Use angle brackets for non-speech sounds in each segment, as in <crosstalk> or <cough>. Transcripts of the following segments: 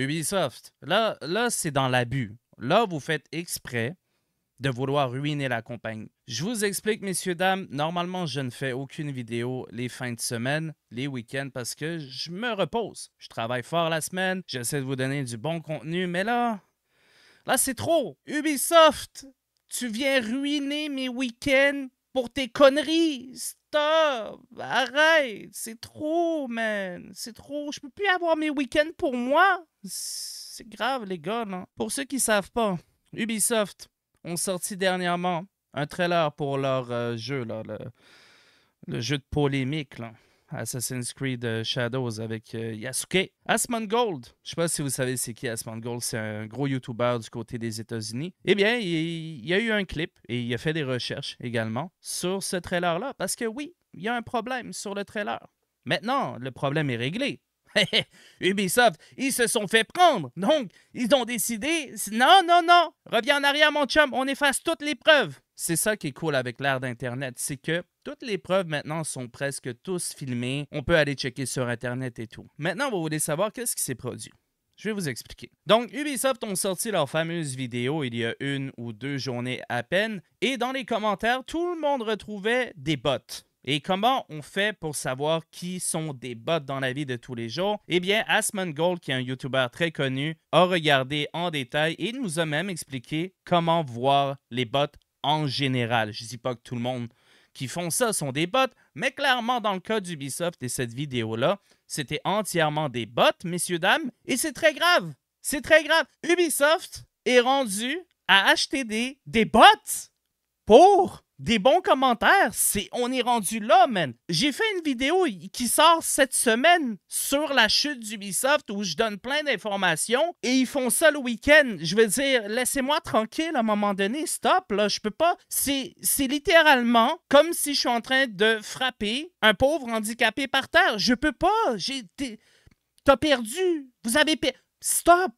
Ubisoft, là, là c'est dans l'abus. Là, vous faites exprès de vouloir ruiner la compagnie. Je vous explique, messieurs, dames, normalement, je ne fais aucune vidéo les fins de semaine, les week-ends, parce que je me repose. Je travaille fort la semaine, j'essaie de vous donner du bon contenu, mais là, là, c'est trop. Ubisoft, tu viens ruiner mes week-ends pour tes conneries. Arrête, c'est trop, man. C'est trop. Je peux plus avoir mes week-ends pour moi. C'est grave, les gars, Pour ceux qui savent pas, Ubisoft ont sorti dernièrement un trailer pour leur euh, jeu, là, le, le, jeu de polémique, là. Assassin's Creed euh, Shadows avec euh, Yasuke. Asman Gold, je sais pas si vous savez c'est qui Asmon Gold, c'est un gros YouTuber du côté des États-Unis. Eh bien, il, y a eu un clip et il a fait des recherches également sur ce trailer-là parce que oui, il y a un problème sur le trailer. Maintenant, le problème est réglé. <laughs> Ubisoft, ils se sont fait prendre. Donc, ils ont décidé, non, non, non, reviens en arrière, mon chum, on efface toutes les preuves. C'est ça qui est cool avec l'ère d'Internet, c'est que toutes les preuves maintenant sont presque tous filmées. On peut aller checker sur Internet et tout. Maintenant, vous voulez savoir qu'est-ce qui s'est produit. Je vais vous expliquer. Donc, Ubisoft ont sorti leur fameuse vidéo il y a une ou deux journées à peine, et dans les commentaires, tout le monde retrouvait des bottes. Et comment on fait pour savoir qui sont des bots dans la vie de tous les jours? Eh bien, Asman Gold, qui est un YouTuber très connu, a regardé en détail et nous a même expliqué comment voir les bots en général. Je ne dis pas que tout le monde qui font ça sont des bots, mais clairement, dans le cas d'Ubisoft et cette vidéo-là, c'était entièrement des bots, messieurs, dames, et c'est très grave. C'est très grave. Ubisoft est rendu à acheter des, des bots pour des bons commentaires. C'est on est rendu là, man. J'ai fait une vidéo qui sort cette semaine sur la chute d'Ubisoft où je donne plein d'informations et ils font ça le week-end. Je veux dire, laissez-moi tranquille à un moment donné. Stop, là, je peux pas. C'est littéralement comme si je suis en train de frapper un pauvre handicapé par terre. Je peux pas. J'ai t'as perdu. Vous avez perdu. Stop.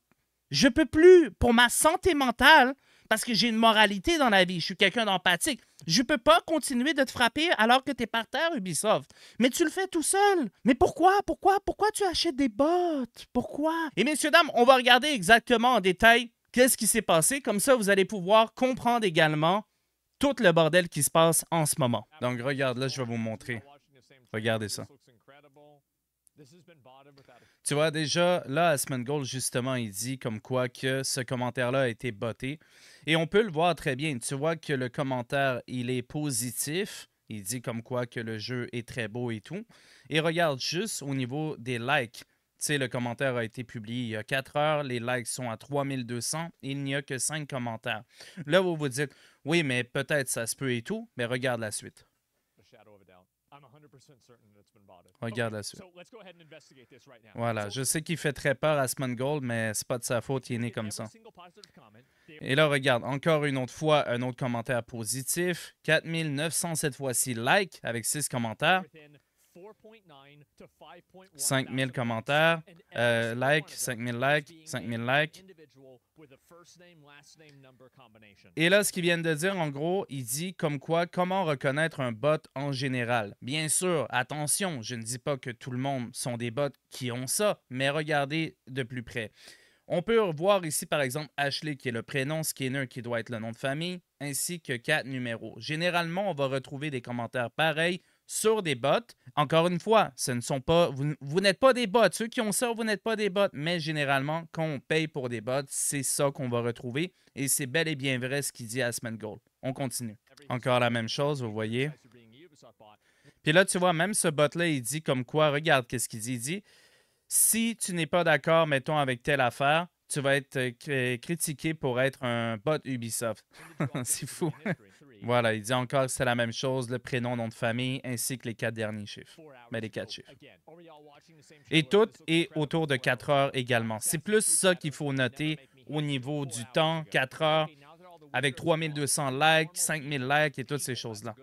Je peux plus. Pour ma santé mentale, parce que j'ai une moralité dans la vie. Je suis quelqu'un d'empathique. Je ne peux pas continuer de te frapper alors que tu es par terre, Ubisoft. Mais tu le fais tout seul. Mais pourquoi? Pourquoi? Pourquoi tu achètes des bottes? Pourquoi? Et messieurs, dames, on va regarder exactement en détail qu'est-ce qui s'est passé. Comme ça, vous allez pouvoir comprendre également tout le bordel qui se passe en ce moment. Donc, regarde, là, je vais vous montrer. Regardez ça. Tu vois, déjà, là, semaine Gold, justement, il dit comme quoi que ce commentaire-là a été botté. Et on peut le voir très bien. Tu vois que le commentaire, il est positif. Il dit comme quoi que le jeu est très beau et tout. Et regarde juste au niveau des likes. Tu sais, le commentaire a été publié il y a 4 heures, les likes sont à 3200, il n'y a que 5 commentaires. Là, vous vous dites, oui, mais peut-être ça se peut et tout, mais regarde la suite. Regarde la suite. Voilà, je sais qu'il fait très peur à Gold, mais c'est pas de sa faute, il est né comme ça. Et là, regarde, encore une autre fois, un autre commentaire positif. 4900 cette fois-ci likes avec 6 commentaires. 5000 commentaires, euh, likes, 5000 likes, 5000 likes. Et là, ce qu'ils viennent de dire, en gros, il dit comme quoi, comment reconnaître un bot en général. Bien sûr, attention, je ne dis pas que tout le monde sont des bots qui ont ça, mais regardez de plus près. On peut revoir ici, par exemple, Ashley, qui est le prénom, Skinner, qui doit être le nom de famille, ainsi que quatre numéros. Généralement, on va retrouver des commentaires pareils sur des bots. Encore une fois, ce ne sont pas, vous, n'êtes pas des bots. Ceux qui ont ça, vous n'êtes pas des bots. Mais généralement, quand on paye pour des bots, c'est ça qu'on va retrouver. Et c'est bel et bien vrai ce qu'il dit Asman Gold. On continue. Encore la même chose, vous voyez. Puis là, tu vois, même ce bot-là, il dit comme quoi, regarde qu'est-ce qu'il dit. Il dit, si tu n'es pas d'accord, mettons, avec telle affaire, tu vas être euh, critiqué pour être un bot Ubisoft. <laughs> c'est fou. voilà, il dit encore que c'est la même chose, le prénom, nom de famille, ainsi que les quatre derniers chiffres. Mais les quatre chiffres. Et tout est autour de quatre heures également. C'est plus ça qu'il faut noter au niveau du temps, quatre heures, avec 3200 likes, 5000 likes et toutes ces choses-là.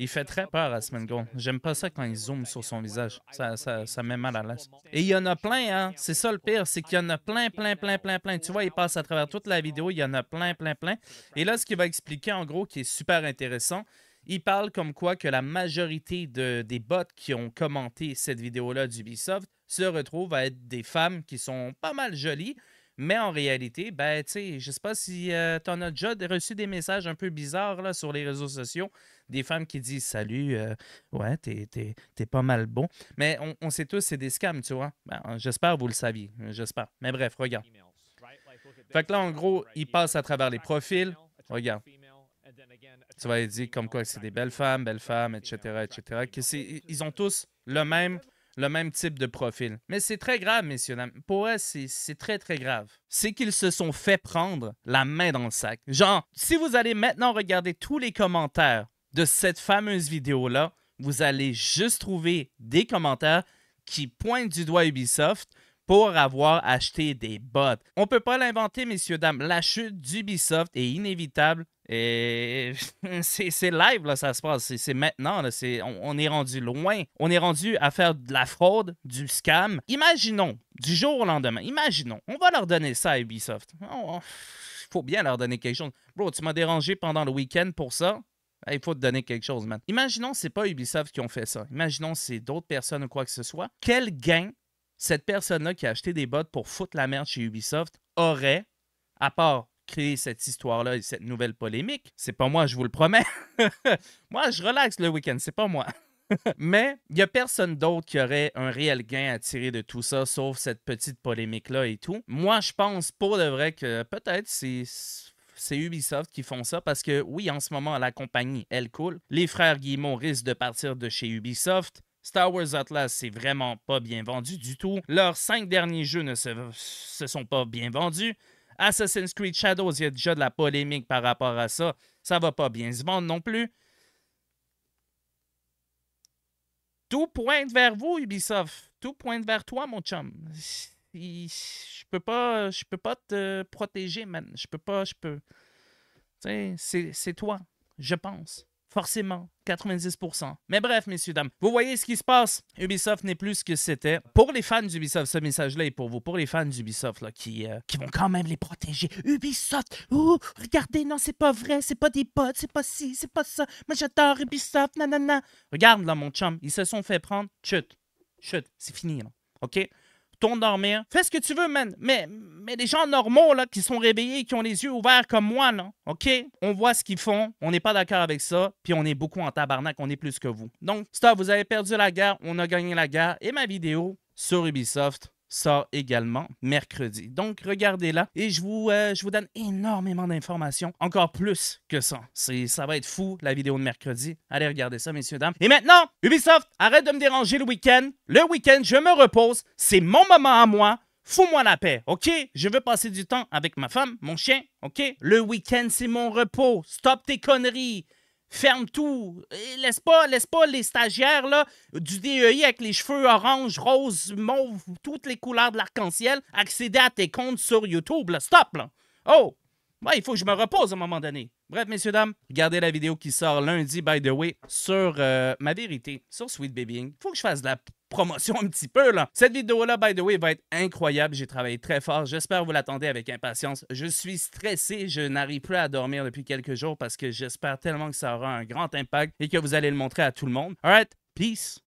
Il fait très peur à semaine J'aime pas ça quand il zoome sur son visage. Ça, ça, ça met mal à l'aise. Et il y en a plein, hein? C'est ça le pire, c'est qu'il y en a plein, plein, plein, plein, plein. Tu vois, il passe à travers toute la vidéo, il y en a plein, plein, plein. Et là, ce qu'il va expliquer, en gros, qui est super intéressant, il parle comme quoi que la majorité des bots qui ont commenté cette vidéo-là d'Ubisoft se retrouvent à être des femmes qui sont pas mal jolies, mais en réalité, ben, tu sais, je sais pas si euh, tu en as déjà reçu des messages un peu bizarres là, sur les réseaux sociaux, des femmes qui disent Salut, tu euh, ouais, t'es, t'es, pas mal bon. Mais on, sait tous, c'est des scams, tu vois. Ben, j'espère vous le saviez, j'espère. Mais bref, regarde. Fait que là, en gros, ils passent à travers les profils. Regarde. Tu vas dire comme quoi c'est des belles femmes, belles femmes, etc., etc. Que c'est, ils ont tous le même le même type de profil. Mais c'est très grave, messieurs, dames. Pour eux, c'est très, très grave. C'est qu'ils se sont fait prendre la main dans le sac. Genre, si vous allez maintenant regarder tous les commentaires de cette fameuse vidéo-là, vous allez juste trouver des commentaires qui pointent du doigt Ubisoft pour avoir acheté des bots. On ne peut pas l'inventer, messieurs, dames. La chute d'Ubisoft est inévitable et <laughs> c'est live, là, ça se passe. C'est maintenant. Là, c'est on, est rendu loin. On est rendu à faire de la fraude, du scam. Imaginons, du jour au lendemain, imaginons, on va leur donner ça à Ubisoft. Il oh, oh, faut bien leur donner quelque chose. Bro, tu m'as dérangé pendant le week-end pour ça. Il faut te donner quelque chose, man. Imaginons, c'est pas Ubisoft qui ont fait ça. Imaginons, c'est d'autres personnes ou quoi que ce soit. Quel gain cette personne-là qui a acheté des bots pour foutre la merde chez Ubisoft aurait, à part créer cette histoire-là et cette nouvelle polémique. C'est pas moi, je vous le promets. <laughs> moi, je relaxe le week-end, c'est pas moi. <laughs> Mais il n'y a personne d'autre qui aurait un réel gain à tirer de tout ça, sauf cette petite polémique-là et tout. Moi, je pense pour de vrai que peut-être c'est Ubisoft qui font ça parce que oui, en ce moment, la compagnie, elle coule. Les frères Guillemot risquent de partir de chez Ubisoft. Star Wars Atlas, c'est vraiment pas bien vendu du tout. Leurs cinq derniers jeux ne se sont pas bien vendus. Assassin's Creed Shadows, il y a déjà de la polémique par rapport à ça. Ça va pas bien se vendre non plus. Tout pointe vers vous, Ubisoft. Tout pointe vers toi, mon chum. Je peux pas, je peux pas te protéger, man. Je peux pas, je peux. C'est toi, je pense. Forcément, 90%. Mais bref, messieurs, dames, vous voyez ce qui se passe. Ubisoft n'est plus ce que c'était. Pour les fans d'Ubisoft, ce message-là est pour vous. Pour les fans d'Ubisoft, là, qui, euh, qui vont quand même les protéger. Ubisoft, oh, regardez, non, c'est pas vrai, c'est pas des potes, c'est pas ci, c'est pas ça. Moi, j'adore Ubisoft, nanana. Regarde, là, mon chum, ils se sont fait prendre. Chut, chut, c'est fini, là. OK? tourne dormir. Fais ce que tu veux, man. Mais, mais les gens normaux, là, qui sont réveillés, qui ont les yeux ouverts comme moi, là, OK? On voit ce qu'ils font, on n'est pas d'accord avec ça, puis on est beaucoup en tabarnak, on est plus que vous. Donc, stop, vous avez perdu la guerre, on a gagné la guerre, et ma vidéo sur Ubisoft sort également mercredi. Donc, regardez-la et je vous, euh, je vous donne énormément d'informations, encore plus que ça. Ça va être fou, la vidéo de mercredi. Allez regarder ça, messieurs, dames. Et maintenant, Ubisoft, arrête de me déranger le week-end. Le week-end, je me repose. C'est mon moment à moi. Fous-moi la paix, OK? Je veux passer du temps avec ma femme, mon chien, OK? Le week-end, c'est mon repos. Stop tes conneries. Ferme tout. Laisse pas, laisse pas les stagiaires du DEI avec les cheveux orange, rose, mauve, toutes les couleurs de l'arc-en-ciel accéder à tes comptes sur YouTube. Stop! Là. Oh! il faut que je me repose à un moment donné. Bref, messieurs, dames, regardez la vidéo qui sort lundi, by the way, sur euh, ma vérité, sur Sweet Babying. Faut que je fasse de la promotion un petit peu, là. Cette vidéo-là, by the way, va être incroyable. J'ai travaillé très fort. J'espère vous l'attendez avec impatience. Je suis stressé. Je n'arrive plus à dormir depuis quelques jours parce que j'espère tellement que ça aura un grand impact et que vous allez le montrer à tout le monde. Alright, peace!